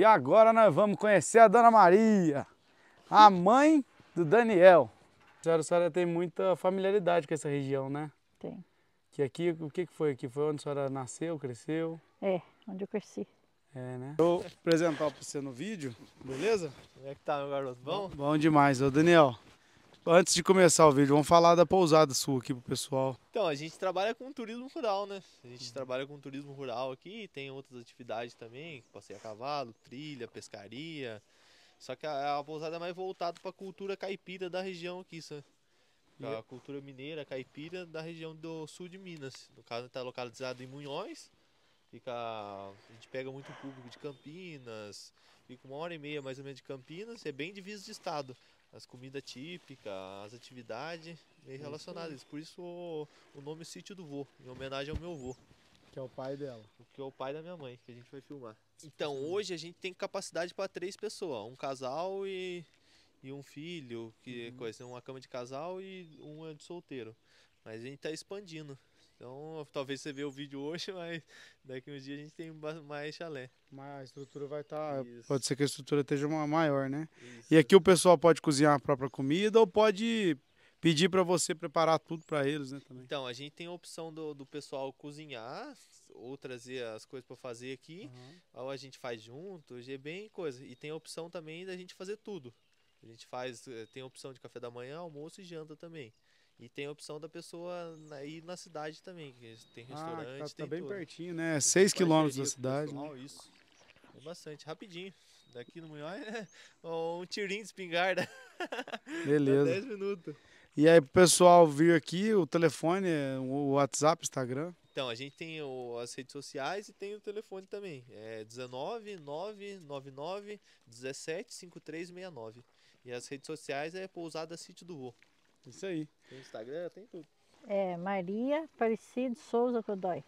E agora nós vamos conhecer a Dona Maria, a mãe do Daniel. A senhora, a senhora tem muita familiaridade com essa região, né? Tem. Que aqui, o que foi aqui? Foi onde a senhora nasceu, cresceu? É, onde eu cresci. É, né? Vou apresentar para você no vídeo, beleza? Como é que tá, meu garoto? Bom? Bom demais. Ô, Daniel, Antes de começar o vídeo, vamos falar da pousada sua aqui pro pessoal. Então, a gente trabalha com turismo rural, né? A gente uhum. trabalha com turismo rural aqui, tem outras atividades também, passeio a cavalo, trilha, pescaria. Só que a, a pousada é mais voltada para a cultura caipira da região aqui, sabe? a é cultura mineira, caipira da região do sul de Minas. No caso, está localizado em Munhões. Fica, a gente pega muito público de Campinas, fica uma hora e meia mais ou menos de Campinas, é bem diviso de estado as comidas típicas, as atividades meio é relacionadas. Por isso o, o nome Sítio do Vô, em homenagem ao meu vô. Que é o pai dela. Que é o pai da minha mãe, que a gente vai filmar. Então hoje a gente tem capacidade para três pessoas, um casal e, e um filho, que uhum. coisa, uma cama de casal e um é de solteiro. Mas a gente está expandindo. Então, talvez você vê o vídeo hoje, mas daqui uns dias a gente tem mais chalé. Mas a estrutura vai estar. Tá, pode ser que a estrutura esteja uma maior, né? Isso. E aqui o pessoal pode cozinhar a própria comida ou pode pedir para você preparar tudo para eles, né? Também. Então, a gente tem a opção do, do pessoal cozinhar ou trazer as coisas para fazer aqui, uhum. ou a gente faz junto, é bem coisa. E tem a opção também da gente fazer tudo. A gente faz, eh, tem a opção de café da manhã, almoço e janta também. E tem a opção da pessoa ir na cidade também, que tem ah, restaurante. Ah, tá, tá tem bem tudo. pertinho, né? 6 quilômetros da cidade. Pessoal, né? Isso. É bastante, rapidinho. Daqui no Munhoz é um tirinho de espingarda. Beleza. 10 minutos. E aí, pro pessoal vir aqui, o telefone, o WhatsApp, Instagram? Então, a gente tem o, as redes sociais e tem o telefone também. É 19 999 17 5369. E as redes sociais é Pousada Sítio do Vô. Isso aí. Tem Instagram, tem tudo. É, Maria Aparecida Souza Godoy.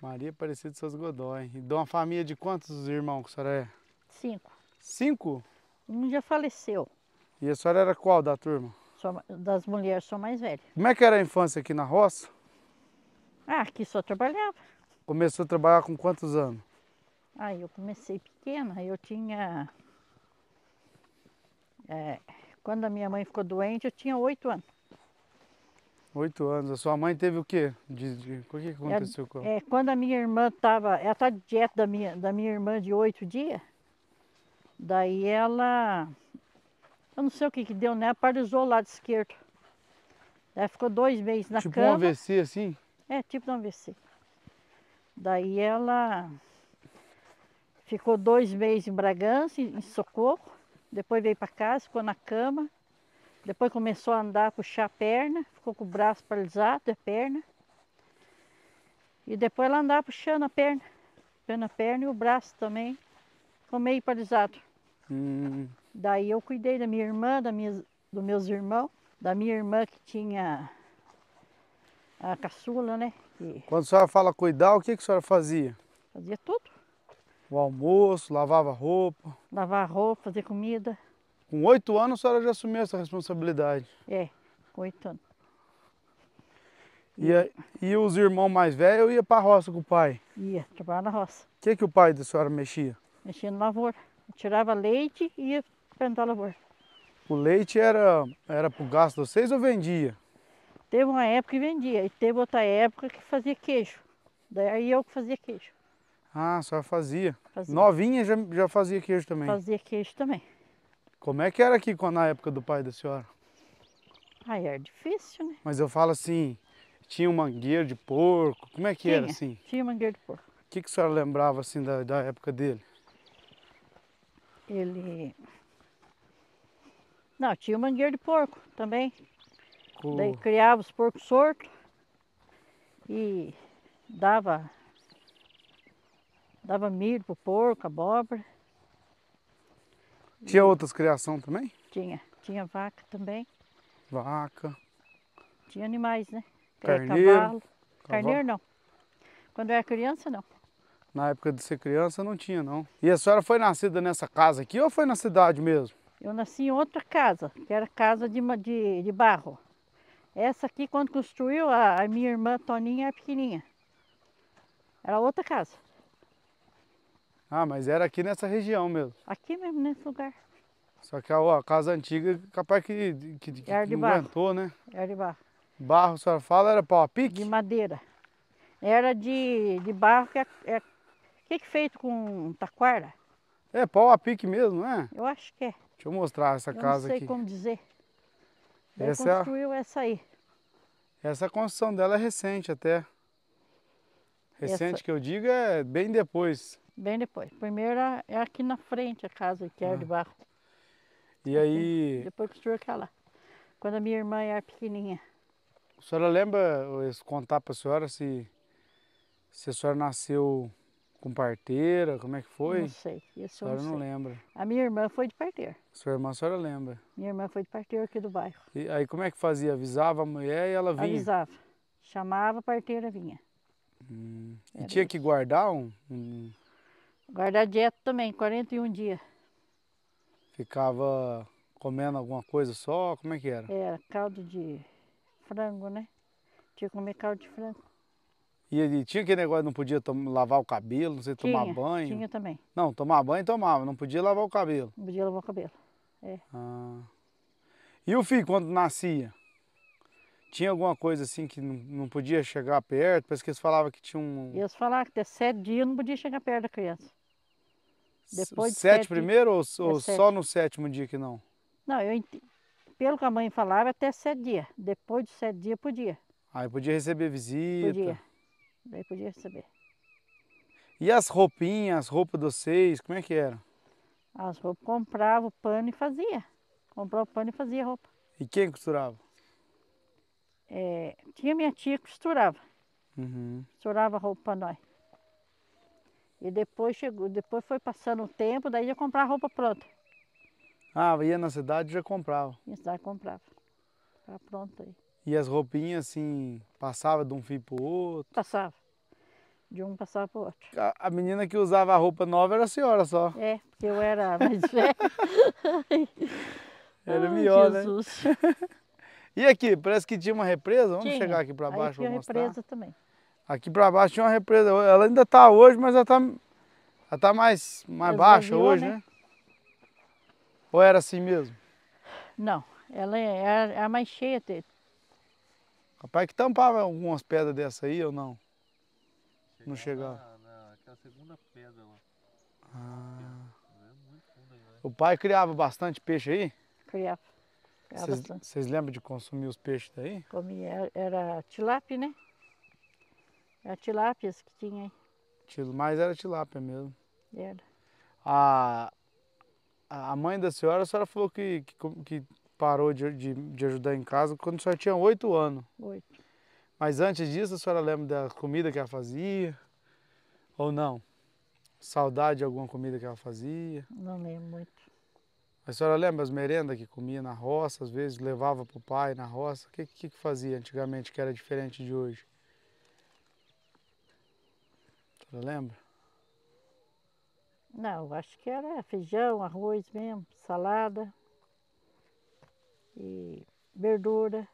Maria Aparecida Souza Godoy. E de uma família de quantos irmãos que a senhora é? Cinco. Cinco? Um já faleceu. E a senhora era qual da turma? Sou, das mulheres, sou mais velha. Como é que era a infância aqui na roça? Ah, aqui só trabalhava. Começou a trabalhar com quantos anos? Ah, eu comecei pequena, eu tinha é, quando a minha mãe ficou doente, eu tinha oito anos. Oito anos. A sua mãe teve o quê? De, de, o que é, aconteceu com ela? É, quando a minha irmã estava... Ela estava tá de dieta da minha, da minha irmã de oito dias. Daí ela... Eu não sei o que que deu, né? Ela Paralisou o lado esquerdo. Ela ficou dois meses na tipo cama. Tipo um AVC, assim? É, tipo um AVC. Daí ela... Ficou dois meses em Bragança, em Socorro. Depois veio para casa, ficou na cama. Depois começou a andar, puxar a perna, ficou com o braço paralisado, a perna. E depois ela andava puxando a perna, puxando a perna e o braço também, ficou meio paralisado. Hum. Daí eu cuidei da minha irmã, da minha, dos meus irmãos, da minha irmã que tinha a caçula, né? Quando a senhora fala cuidar, o que, que a senhora fazia? Fazia tudo o almoço, lavava roupa. Lavar roupa, fazer comida. Com oito anos a senhora já assumiu essa responsabilidade. É, com oito anos. E, a, e os irmãos mais velhos iam para a roça com o pai? Ia, trabalhar na roça. O que, que o pai da senhora mexia? Mexia no lavoura. Tirava leite e ia plantar lavoura. O leite era, era para o gasto de vocês ou vendia? Teve uma época que vendia e teve outra época que fazia queijo. Daí eu que fazia queijo. Ah, só fazia. fazia. Novinha já, já fazia queijo também? Fazia queijo também. Como é que era aqui na época do pai da senhora? Aí ah, era difícil, né? Mas eu falo assim, tinha um mangueiro de porco, como é que tinha, era assim? Tinha mangueiro de porco. O que, que a senhora lembrava assim da, da época dele? Ele... Não, tinha o um mangueiro de porco também. Daí criava os porcos sortos e dava Dava milho para o porco, abóbora. Tinha e... outras criação também? Tinha. Tinha vaca também. Vaca. Tinha animais, né? Carneiro. Cavalo. Carneiro não. Quando eu era criança, não. Na época de ser criança não tinha, não. E a senhora foi nascida nessa casa aqui ou foi na cidade mesmo? Eu nasci em outra casa, que era casa de, de, de barro. Essa aqui, quando construiu, a, a minha irmã Toninha era é pequenininha. Era outra casa. Ah, mas era aqui nessa região mesmo. Aqui mesmo, nesse lugar. Só que a casa antiga, capaz que, que, que, era de não barro. aguentou, né? Era de barro. Barro, a senhora fala, era pau a pique? De madeira. Era de, de barro, que é, é, que, que é feito com taquara? É pau a pique mesmo, não é? Eu acho que é. Deixa eu mostrar essa eu casa aqui. não sei aqui. como dizer. Ele construiu é a... essa aí. Essa construção dela é recente até. Recente essa... que eu digo é bem depois. Bem depois. Primeiro é, é aqui na frente a casa, que era é ah. de barro. E aí... Depois costurou aquela. Quando a minha irmã era pequenininha. A senhora lembra, contar para a senhora se, se a senhora nasceu com parteira, como é que foi? Não sei. Isso a senhora não, não lembra. A minha irmã foi de parteira. Sua irmã, a senhora lembra? Minha irmã foi de parteira aqui do bairro. E aí como é que fazia? Avisava a mulher e ela vinha? Avisava. Chamava, a parteira vinha. Hum. E tinha isso. que guardar um, um Guardar dieta também, 41 dias. Ficava comendo alguma coisa só? Como é que era? Era é, caldo de frango, né? Tinha que comer caldo de frango. E, tinha aquele negócio, não podia lavar o cabelo, não sei, tinha, tomar banho? Tinha também. Não, tomar banho tomava, não podia lavar o cabelo? Não podia lavar o cabelo, é. Ah. E o filho, quando nascia? Tinha alguma coisa assim que não podia chegar perto? Parece que eles falavam que tinha um. Eles falavam que até sete dias não podia chegar perto da criança. Depois de sete, primeiro ou, ou é só no sétimo dia que não? Não, eu ent... pelo que a mãe falava, até sete dias. Depois de sete dias podia. Aí ah, podia receber visita? Podia. Daí podia receber. E as roupinhas, as roupas dos seis, como é que era? As roupas comprava o pano e fazia. Comprava o pano e fazia roupa. E quem costurava? É, tinha minha tia que costurava. Uhum. Costurava roupa para nós. E depois chegou, depois foi passando o tempo, daí ia comprar roupa pronta. Ah, ia na cidade e já comprava. Na cidade comprava. Estava pronto aí. E as roupinhas assim, passava de um fio pro outro? Passava. De um passava pro outro. A, a, menina que usava a roupa nova era a senhora só. É, porque eu era mais velha. era melhor, né? Jesus. E aqui, parece que tinha uma represa. Vamos tinha. chegar aqui para baixo para mostrar. represa também. Aqui para baixo tinha uma represa. Ela ainda está hoje, mas ela está ela tá mais, mais baixa hoje, né? né? Ou era assim mesmo? Não, ela é, é, é mais cheia. O Rapaz, que tampava algumas pedras dessa aí ou não? Chegava não chegava. Na, naquela segunda pedra lá. Ah. É muito funda, né? O pai criava bastante peixe aí? Criava. É vocês lembram de consumir os peixes daí? Comia, é, era tilápia, né? Era tilápia que tinha aí. Mas era tilápia mesmo. Era. A, a mãe da senhora, a senhora falou que, que, que parou de, de, de, ajudar em casa quando a senhora tinha oito anos. Oito. Mas antes disso, a senhora lembra da comida que ela fazia? Ou não? Saudade de alguma comida que ela fazia? Não lembro muito. A senhora lembra as merendas que comia na roça, às vezes levava para o pai na roça? O que, que, que fazia antigamente que era diferente de hoje? A senhora lembra? Não, acho que era feijão, arroz mesmo, salada e verdura.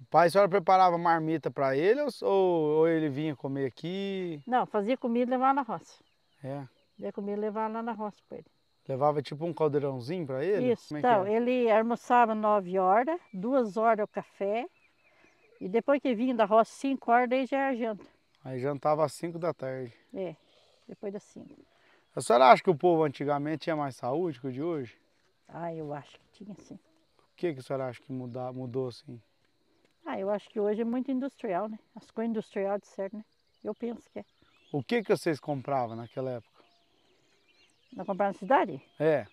O pai, a senhora preparava marmita para ele ou, ou ele vinha comer aqui? Não, fazia comida e levava na roça. É? Fazia comida e levava lá na roça para ele. Levava tipo um caldeirãozinho para ele? Isso, é então, é? ele almoçava nove horas, duas horas o café, e depois que vinha da roça 5 horas, aí já era janta. Aí jantava às cinco da tarde. É, depois das cinco. A senhora acha que o povo antigamente tinha mais saúde que o de hoje? Ah, eu acho que tinha sim. O que, que a senhora acha que mudou assim? Ah, eu acho que hoje é muito industrial, né? As coisas industrial de certo, né? Eu penso que é. O que, que vocês compravam naquela época? Nós comprava na cidade? É.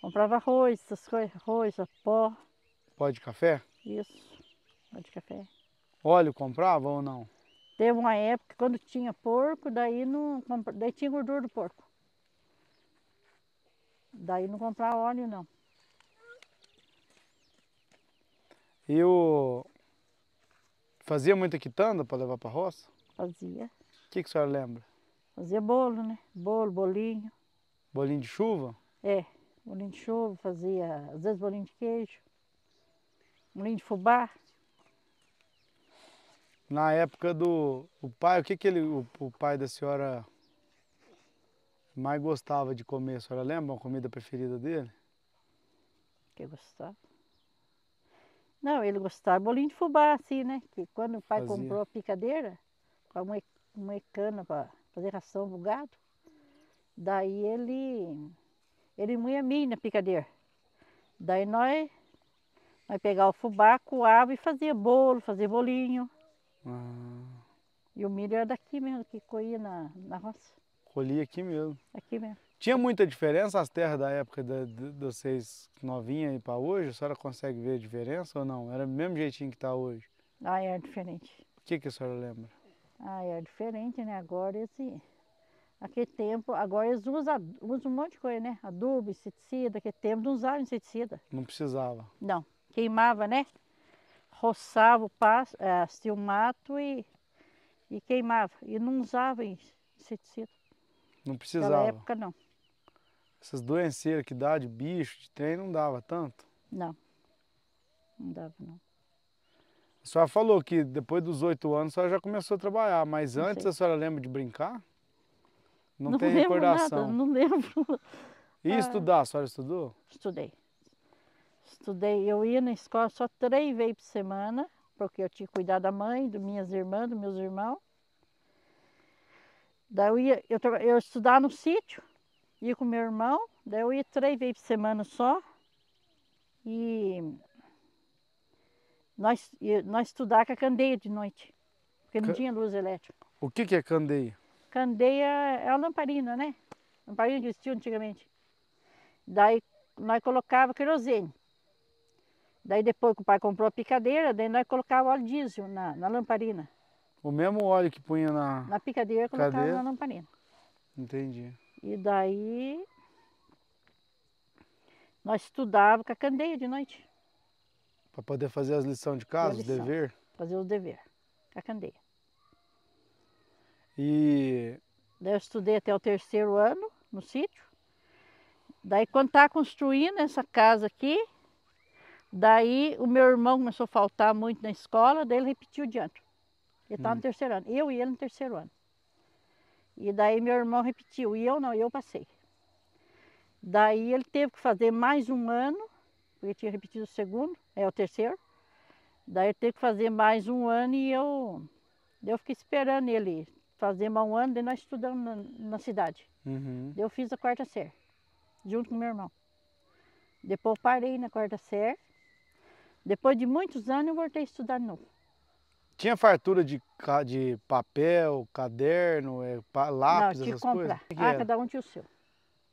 Comprava arroz, essas coisas, arroz, pó. Pó de café? Isso, pó de café. Óleo comprava ou não? Teve uma época quando tinha porco, daí não daí tinha gordura do porco. Daí não comprava óleo não. E o. Fazia muita quitanda para levar para roça? Fazia. O que, que a senhora lembra? Fazia bolo, né? Bolo, bolinho. Bolinho de chuva? É, bolinho de chuva, fazia às vezes bolinho de queijo, bolinho de fubá. Na época do o pai, o que, que ele, o, o pai da senhora mais gostava de comer? A senhora lembra uma comida preferida dele? Que gostava? Não, ele gostava de bolinho de fubá, assim, né? Que quando o pai Fazia. comprou a picadeira, com a cana para fazer ração bugado, Daí ele, ele moía milho na picadeira. Daí nós, nós pegava o fubá, coava e fazia bolo, fazia bolinho. Ah. E o milho era daqui mesmo, que colhia na, na roça. Colhia aqui mesmo? Aqui mesmo. Tinha muita diferença as terras da época de, de, de vocês novinha e para hoje? A senhora consegue ver a diferença ou não? Era do mesmo jeitinho que está hoje? Ah, era é diferente. O que, que a senhora lembra? Ah, era é diferente, né? Agora esse aquele tempo, agora eles usam, usam um monte de coisa, né? Adubo, inseticida, naquele tempo não usavam inseticida. Não precisava. Não, queimava, né? Roçava o pasto, é, assim, o mato e, e queimava. E não usava inseticida. Não precisava. na época, não. Essas doenceiras que dá de bicho, de trem, não dava tanto? Não. Não dava, não. A senhora falou que depois dos oito anos a senhora já começou a trabalhar, mas não antes sei. a senhora lembra de brincar? Não, não tem lembro recordação. Nada, não lembro. E ah, estudar, a senhora estudou? Estudei. Estudei. Eu ia na escola só três vezes por semana, porque eu tinha que cuidar da mãe, das minhas irmãs, dos meus irmãos. Daí eu ia, eu, eu estudar no sítio, ia com meu irmão, daí eu ia três vezes por semana só. E nós, nós estudar com a candeia de noite, porque não C tinha luz elétrica. O que, que é candeia? candeia é a lamparina, né? Lamparina que existia antigamente. Daí nós colocava querosene. Daí depois que o pai comprou a picadeira, daí nós colocava óleo diesel na, na lamparina. O mesmo óleo que punha na... Na picadeira, colocava na lamparina. Entendi. E daí... Nós estudávamos com a candeia de noite. Para poder fazer as lições de casa, lição, os dever? Fazer os dever, com a candeia. E... Eu estudei até o terceiro ano no sítio. Daí quando estava tá construindo essa casa aqui, daí o meu irmão começou a faltar muito na escola, daí ele repetiu de ano. Ele estava tá hum. no terceiro ano, eu e ele no terceiro ano. E daí meu irmão repetiu, e eu não, eu passei. Daí ele teve que fazer mais um ano, porque tinha repetido o segundo, é o terceiro. Daí ele teve que fazer mais um ano e eu, eu fiquei esperando ele Fazemos há um ano e nós estudamos na, na cidade. Uhum. Eu fiz a quarta série, junto com meu irmão. Depois parei na quarta série. Depois de muitos anos eu voltei a estudar de novo. Tinha fartura de, de papel, caderno, é, lápis, Não, tinha essas que comprar. coisas? Que ah, era? cada um tinha o seu.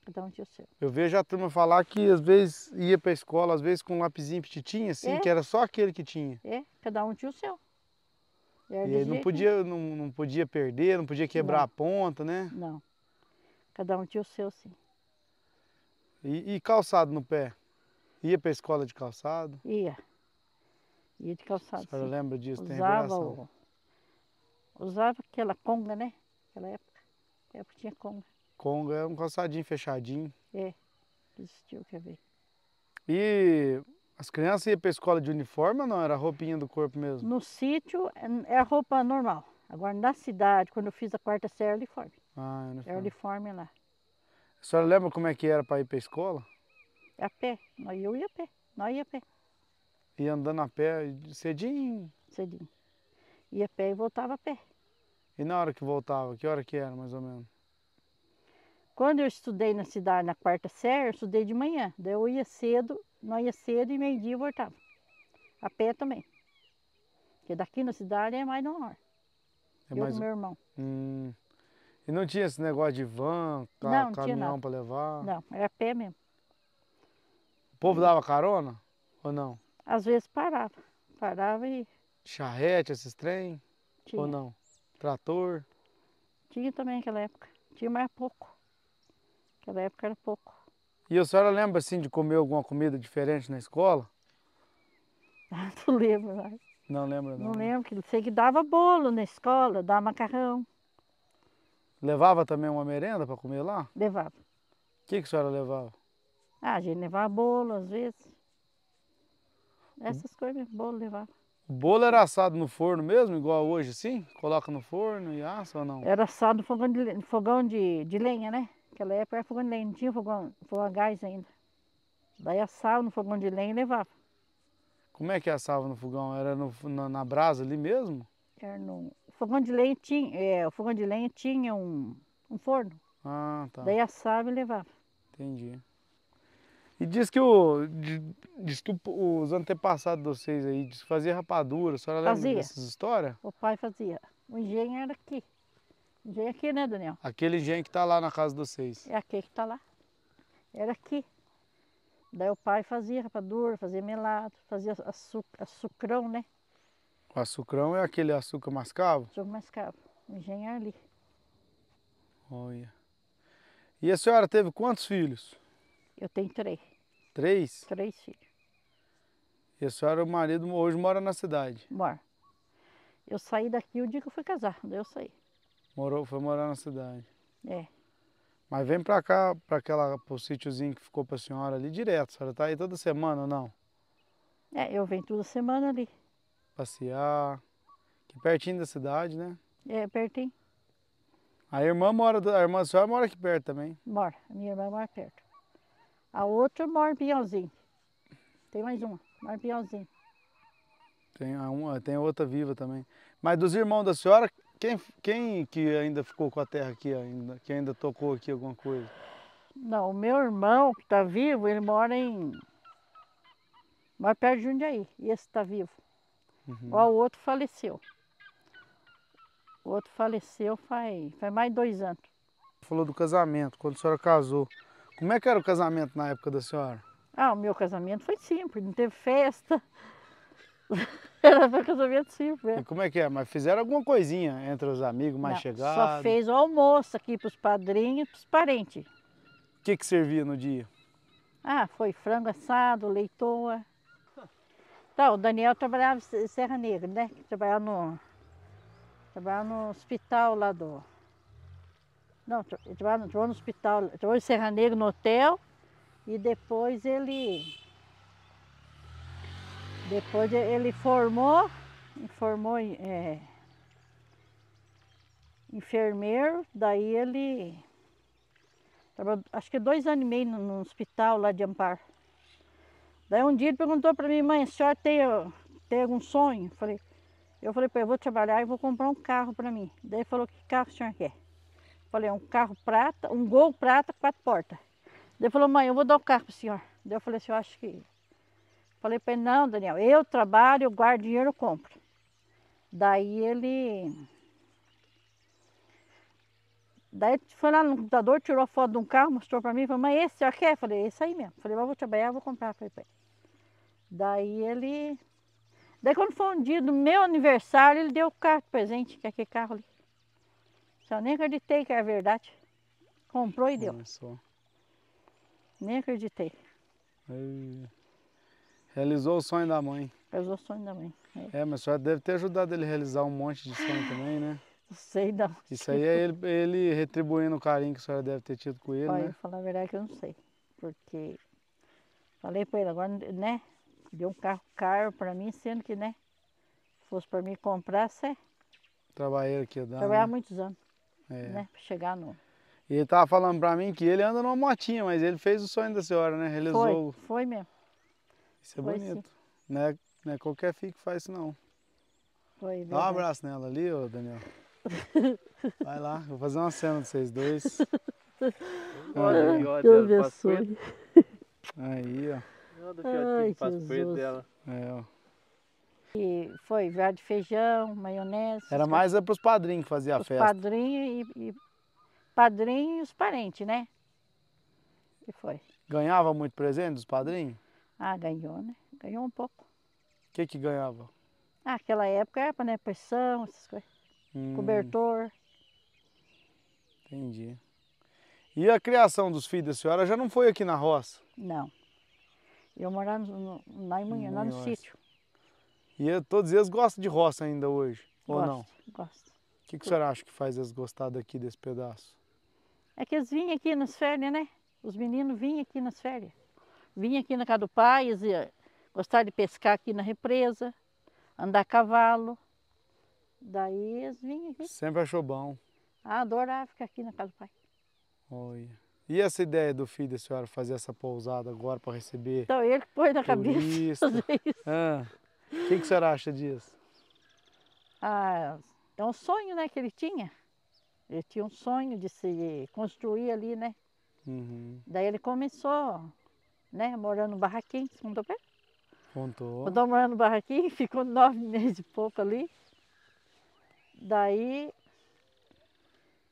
Cada um tinha o seu. Eu vejo a turma falar que às vezes ia para a escola, às vezes com um lapisinho tinha, assim, é. que era só aquele que tinha. É, cada um tinha o seu e aí não né? podia, não, não podia perder, não podia quebrar não. a ponta, né? Não. Cada um tinha o seu, sim. E, e calçado no pé? Ia para a escola de calçado? Ia. Ia de calçado, A senhora sim. lembra disso? Usava, o... Usava aquela conga, né? Aquela época. Na época tinha conga. Conga é um calçadinho fechadinho. É. Existiu, quer ver. E as crianças iam para a escola de uniforme ou não? Era roupinha do corpo mesmo? No sítio é, é roupa normal. Agora na cidade, quando eu fiz a quarta série, era é uniforme. Ah, é, é uniforme. Era uniforme lá. A senhora lembra como é que era para ir para a escola? A pé. Nós eu ia a pé. Nós ia a pé. Ia andando a pé cedinho? Cedinho. Ia a pé e voltava a pé. E na hora que voltava, que hora que era mais ou menos? Quando eu estudei na cidade, na quarta série, eu estudei de manhã. Daí eu ia cedo nós ia cedo e meio-dia voltava. A pé também. Porque daqui na cidade é mais de uma hora. É eu mais... e meu irmão. Hum. E não tinha esse negócio de van, ca... não, não caminhão para levar? Não, era a pé mesmo. O povo hum. dava carona ou não? Às vezes parava. Parava e. Charrete, esses trem? Tinha. Ou não? Trator? Tinha também naquela época. Tinha mais pouco. Naquela época era pouco. E a senhora lembra, assim, de comer alguma comida diferente na escola? Ah, não lembro, não. Não né? lembro, não. Não lembro, né? sei que dava bolo na escola, dava macarrão. Levava também uma merenda para comer lá? Levava. O que, que a senhora levava? Ah, a gente levava bolo às vezes. Hum. Essas coisas bolo levava. O bolo era assado no forno mesmo, igual hoje assim? Coloca no forno e assa ou não? Era assado no fogão de, fogão de, de lenha, né? Naquela época era fogão de lenha, não tinha fogão, fogão a gás ainda. Daí assava no fogão de lenha e levava. Como é que assava no fogão? Era no, na, na, brasa ali mesmo? Era no o fogão de lenha tinha, é, o fogão de lenha tinha um, um forno. Ah, tá. Daí assava e levava. Entendi. E diz que, o, diz que os antepassados de vocês aí diz que fazia rapadura. A senhora fazia. lembra dessas histórias? O pai fazia. O engenho era aqui. Engenho aqui, né, Daniel? Aquele engenho que está lá na casa dos seis. É aquele que está lá. Era aqui. Daí o pai fazia rapadura, fazia melado, fazia açúcar, açucrão, né? O açucrão é aquele açúcar mascavo? Açúcar mascavo. O engenho é ali. Olha. E a senhora teve quantos filhos? Eu tenho três. Três? Três filhos. E a senhora, o marido, hoje mora na cidade? Mora. Eu saí daqui o dia que eu fui casar, daí eu saí. Morou, foi morar na cidade. É. Mas vem pra cá, pra aquela, pro sítiozinho que ficou pra senhora ali direto. A senhora tá aí toda semana ou não? É, eu venho toda semana ali. Passear. Que pertinho da cidade, né? É, pertinho. A irmã mora, a irmã da senhora mora aqui perto também? Mora, a minha irmã mora perto. A outra mora em Pinhãozinho. Tem mais uma, mora em Pinhãozinho. Tem, uma, tem outra viva também. Mas dos irmãos da senhora, quem, quem que ainda ficou com a terra aqui ainda, que ainda tocou aqui alguma coisa? Não, o meu irmão que está vivo, ele mora em. mais perto de Jundiaí, e esse está vivo. Uhum. O outro faleceu. O outro faleceu faz, faz mais de dois anos. Falou do casamento, quando a senhora casou. Como é que era o casamento na época da senhora? Ah, o meu casamento foi simples, não teve festa, Era para casamento simples. É. E como é que é? Mas fizeram alguma coisinha entre os amigos mais Não, chegados? Só fez o almoço aqui para os padrinhos e para os parentes. O que, que servia no dia? Ah, foi frango assado, leitoa. Então, o Daniel trabalhava em Serra Negra, né? Trabalhava no, trabalhava no hospital lá do... Não, trabalhava, trabalhava no hospital, trabalhou em Serra Negra no hotel e depois ele depois ele formou, formou é, enfermeiro, daí ele trabalhou acho que dois anos e meio no, no hospital lá de Amparo. Daí um dia ele perguntou para mim, mãe, a senhora tem, tem algum sonho? Eu falei, eu falei eu vou trabalhar e vou comprar um carro para mim. Daí ele falou, que carro o senhor quer? Eu falei, é um carro prata, um gol prata, quatro portas. Daí ele falou, mãe, eu vou dar o um carro para a senhora. Daí eu falei assim, eu acho que Falei para ele, não, Daniel, eu trabalho, eu guardo dinheiro, eu compro. Daí ele... Daí foi lá no computador, tirou a foto de um carro, mostrou para mim, falou, mas esse já quer? É? Falei, esse aí mesmo. Falei, mas vou trabalhar, vou comprar. Falei para ele. Daí ele... Daí quando foi um dia do meu aniversário, ele deu o carro de presente, que é aquele carro ali. Só nem acreditei que era verdade. Comprou e deu. Nem acreditei. Realizou o sonho da mãe. Realizou o sonho da mãe. É, é mas a senhora deve ter ajudado ele a realizar um monte de sonho também, né? Não sei não. Isso aí é ele, ele, retribuindo o carinho que a senhora deve ter tido com ele, Olha, né? eu falar a verdade que eu não sei, porque falei para ele, agora, né, deu um carro caro para mim, sendo que, né, fosse para mim comprar, você... Trabalhei aqui, dá, Trabalhar né? muitos anos, é. né, para chegar no... E ele tava falando para mim que ele anda numa motinha, mas ele fez o sonho da senhora, né, realizou... Foi, foi mesmo. Isso é bonito. Não é, não é qualquer filho que faz isso não. Foi, Dá um abraço nela ali, ô Daniel. Vai lá, vou fazer uma cena de vocês dois. olha, olha, olha, olha, olha, Aí, ó. Olha o fiotinho que faz dela. É, ó. E foi verde de feijão, maionese. Era mais é para os padrinhos que fazia a festa. Padrinho e, e padrinho e os parentes, né? E foi. Ganhava muito presente dos padrinhos? Ah, ganhou, né? Ganhou um pouco. O que que ganhava? Ah, aquela época era para né, pressão, essas coisas. Hum. Cobertor. Entendi. E a criação dos filhos da senhora já não foi aqui na roça? Não. Eu morava no, no, lá em Munhã, lá no sítio. E todos eles gostam de roça ainda hoje, gosto, ou não? Gosto. O que, que a senhora acha que faz eles gostar daqui desse pedaço? É que eles vinham aqui nas férias, né? Os meninos vinham aqui nas férias. Vinha aqui na casa do pai, eles gostava de pescar aqui na represa, andar a cavalo. Daí eles vinham aqui. Sempre achou bom. adorava ficar aqui na casa do pai. Olha. E essa ideia do filho da senhora fazer essa pousada agora para receber? Então, ele que pôs na turista. cabeça fazer isso. Ah, o que, que a senhora acha disso? Ah, é um sonho né, que ele tinha. Ele tinha um sonho de se construir ali, né? Uhum. Daí ele começou né? Morando no barraquinho, você contou pra Contou. Contou morando no barraquinho, ficou nove meses e pouco ali. Daí,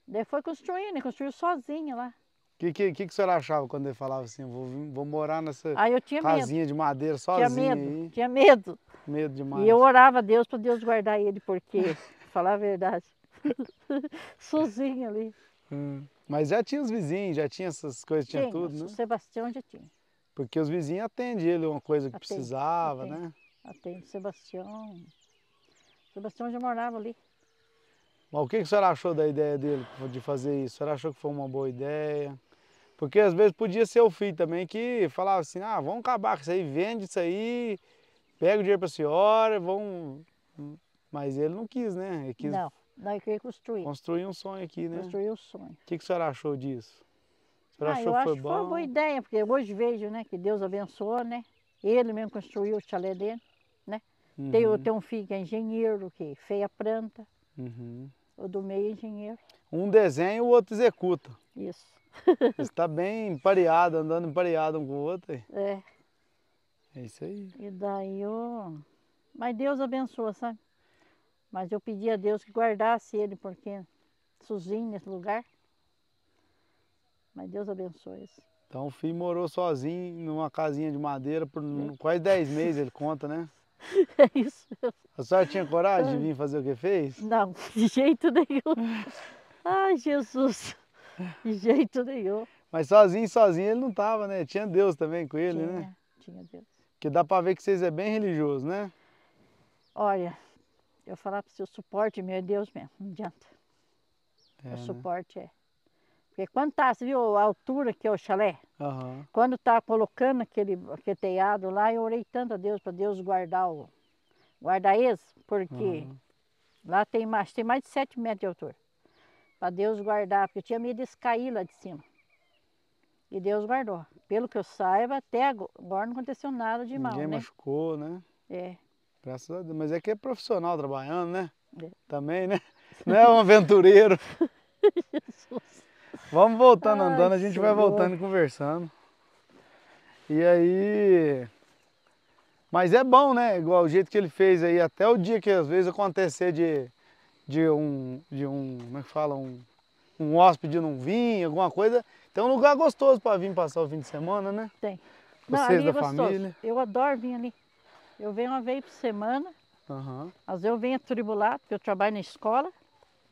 daí foi construindo, construiu sozinho lá. O que, que, que, que o senhor achava quando ele falava assim, vou, vou morar nessa casinha medo. de madeira sozinha? Tinha medo, aí. tinha medo. Medo demais. E eu orava a Deus para Deus guardar ele, porque, falar a verdade, sozinho ali. Hum. Mas já tinha os vizinhos, já tinha essas coisas, tinha, tinha tudo, né? O Sebastião já tinha. Porque os vizinhos atendem ele uma coisa que atende, precisava, atende, né? Atende. Sebastião. Sebastião já morava ali. Mas o que, que a senhora achou da ideia dele de fazer isso? A senhora achou que foi uma boa ideia? Porque às vezes podia ser o filho também que falava assim, ah, vamos acabar com isso aí, vende isso aí, pega o dinheiro para a senhora, vamos... Mas ele não quis, né? Ele quis não, não, ele queria construir. Construir um sonho aqui, né? Construir um sonho. O que, que a senhora achou disso? Ah, eu acho que foi uma boa ideia, porque hoje vejo, né, que Deus abençoou, né? Ele mesmo construiu o chalé dele, né? Uhum. Tem, eu tenho um filho que é engenheiro, que feia planta. Uhum. O do meio é engenheiro. Um desenha e o outro executa. Isso. Está bem pareado andando pareado um com o outro. É. É isso aí. E daí eu... Mas Deus abençoa, sabe? Mas eu pedi a Deus que guardasse ele, porque sozinho nesse lugar. Mas Deus abençoe. -se. Então o filho morou sozinho numa casinha de madeira por é. quase 10 meses, ele conta, né? É isso. A senhora tinha coragem de vir fazer o que fez? Não, de jeito nenhum. Ai, Jesus, de jeito nenhum. Mas sozinho, sozinho ele não tava, né? Tinha Deus também com ele, tinha, né? Tinha Deus. Que dá para ver que vocês é bem religioso, né? Olha, eu falar para o seu suporte, meu é Deus mesmo, não adianta. É, o né? suporte é. Porque quando tá, você viu a altura que é o chalé? Uhum. Quando tá colocando aquele, aquele teiado lá, eu orei tanto a Deus para Deus guardar o guardar isso porque uhum. lá tem mais, tem mais de 7 metros de altura. Para Deus guardar, porque eu tinha medo de cair lá de cima. E Deus guardou. Pelo que eu saiba, até agora não aconteceu nada de Ninguém mal. Ninguém né? machucou, né? É. Graças a Deus. Mas é que é profissional trabalhando, né? É. Também, né? Não é um aventureiro. Jesus. Vamos voltando Ai, andando, a gente vai voltando e conversando. E aí. Mas é bom, né? Igual o jeito que ele fez aí, até o dia que às vezes acontecer de, de um. de um. como é que fala? Um, um hóspede não vir, alguma coisa. Tem um lugar gostoso para vir passar o fim de semana, né? Tem. Vocês não, é da é família. Eu adoro vir ali. Eu venho uma vez por semana. Uhum. Às vezes eu venho atribulado, porque eu trabalho na escola.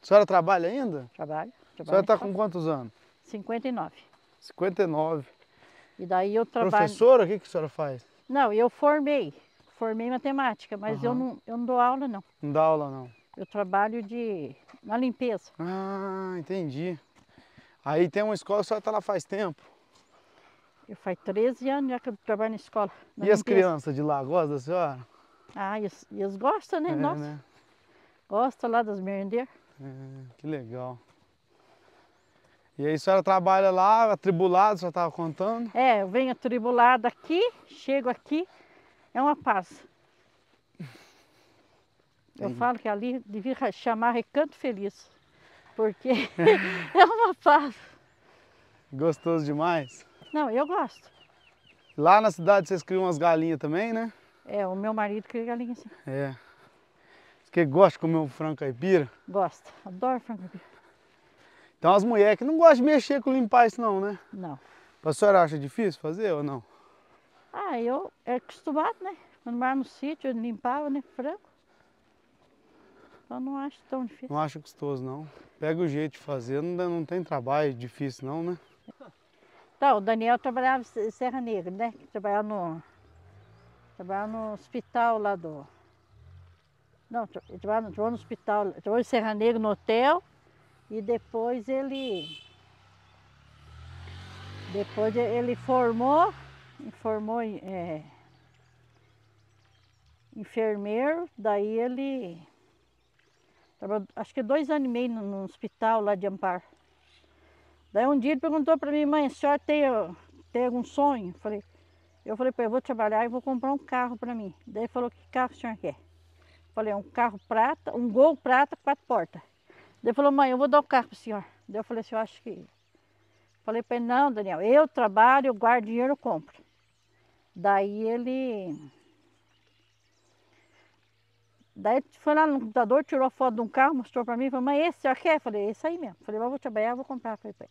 A senhora trabalha ainda? Trabalho. Trabalho senhora está com quantos anos? 59. 59. E daí eu trabalho... Professora, o que, que a senhora faz? Não, eu formei. Formei matemática, mas uhum. eu, não, eu não dou aula, não. Não dá aula, não. Eu trabalho de... na limpeza. Ah, entendi. Aí tem uma escola, a senhora está lá faz tempo? Eu faz 13 anos já que eu trabalho na escola. Na e limpeza. as crianças de lá gostam da senhora? Ah, eles, eles gostam, né? É, Nossa. Né? Gostam lá das merendeiras. É, que legal. E aí a senhora trabalha lá, atribulada, já estava contando? É, eu venho atribulada aqui, chego aqui, é uma paz. Eu falo que ali devia chamar Recanto Feliz, porque é uma paz. Gostoso demais? Não, eu gosto. Lá na cidade vocês criam umas galinhas também, né? É, o meu marido cria galinha, assim. É. Você gosta de comer um frango caipira? Gosto, adoro frango caipira. Tem umas mulheres que não gostam de mexer com limpar isso não, né? Não. A senhora acha difícil fazer ou não? Ah, eu é acostumado, né? Quando morava no sítio, eu limpava, né? Frango. Então não acho tão difícil. Não acho custoso, não. Pega o jeito de fazer, não, não tem trabalho difícil, não, né? Então, o Daniel trabalhava em Serra Negra, né? Trabalhava no, trabalhava no hospital lá do... Não, trabalhava, trabalhava no hospital, trabalhava em Serra Negra, no hotel e depois ele depois ele formou, formou é, enfermeiro, daí ele acho que dois anos e meio no, no hospital lá de Amparo. Daí um dia ele perguntou para mim, mãe, a senhora tem, tem algum sonho? Eu falei, eu falei para vou trabalhar e vou comprar um carro para mim. Daí ele falou, que carro a senhora quer? Eu falei, é um carro prata, um gol prata, quatro portas. Ele falou, mãe, eu vou dar o carro para o senhor. Daí eu falei assim, eu acho que... Falei para ele, não, Daniel, eu trabalho, eu guardo dinheiro, eu compro. Daí ele... Daí foi lá no computador, tirou a foto de um carro, mostrou para mim, falou, mãe esse já quer? Falei, é esse aí mesmo. Falei, mas vou trabalhar, vou comprar. Falei, Pai.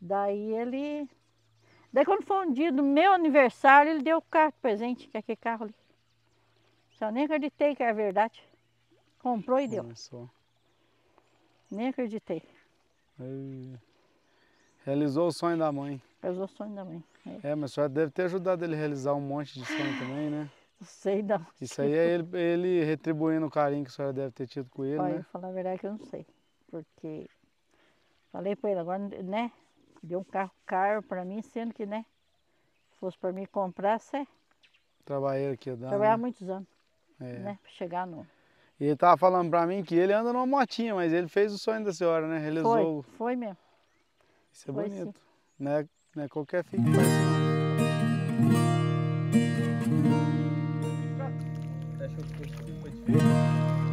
Daí ele. Daí quando foi um dia do meu aniversário, ele deu o carro presente, que é aquele carro ali. Só nem acreditei que era verdade. Comprou e deu. Começou. Nem acreditei. Realizou o sonho da mãe. Realizou o sonho da mãe. É, é mas a senhora deve ter ajudado ele a realizar um monte de sonho também, né? Não sei não. Isso aí é ele, ele, retribuindo o carinho que a senhora deve ter tido com ele, Olha, né? falar a verdade que eu não sei. Porque falei para ele, agora, né? Deu um carro caro para mim, sendo que, né? Fosse para mim comprar, você... Trabalhei aqui, dá. Trabalhar né? muitos anos. É. Né? Pra chegar no, e ele tava falando para mim que ele anda numa motinha, mas ele fez o sonho da senhora, né? Realizou. Foi, foi mesmo. Isso é foi bonito. Não é, não é qualquer filho que faz isso. Você achou